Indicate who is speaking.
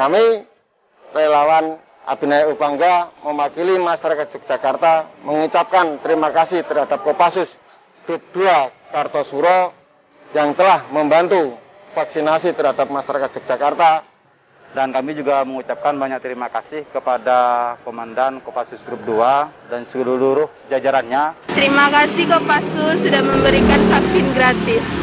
Speaker 1: kami
Speaker 2: relawan Abinaya Upangga mewakili masyarakat Yogyakarta mengucapkan terima kasih terhadap Kopassus Grup 2 Kartosuro yang telah membantu
Speaker 3: vaksinasi terhadap masyarakat Yogyakarta. Dan kami juga mengucapkan banyak terima kasih kepada Komandan Kopassus Grup 2 dan seluruh jajarannya.
Speaker 4: Terima kasih Kopassus sudah memberikan vaksin gratis.